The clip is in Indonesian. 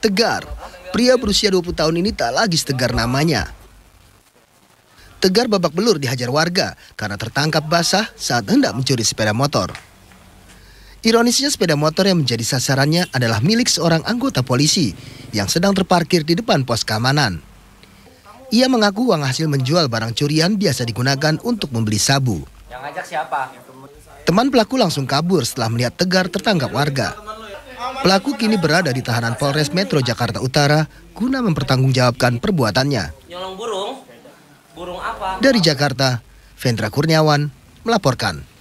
Tegar, pria berusia 20 tahun ini tak lagi setegar namanya. Tegar babak belur dihajar warga karena tertangkap basah saat hendak mencuri sepeda motor. Ironisnya sepeda motor yang menjadi sasarannya adalah milik seorang anggota polisi yang sedang terparkir di depan pos keamanan. Ia mengaku uang hasil menjual barang curian biasa digunakan untuk membeli sabu. Teman pelaku langsung kabur setelah melihat Tegar tertangkap warga. Pelaku kini berada di tahanan Polres Metro Jakarta Utara guna mempertanggungjawabkan perbuatannya. Dari Jakarta, Vendra Kurniawan melaporkan.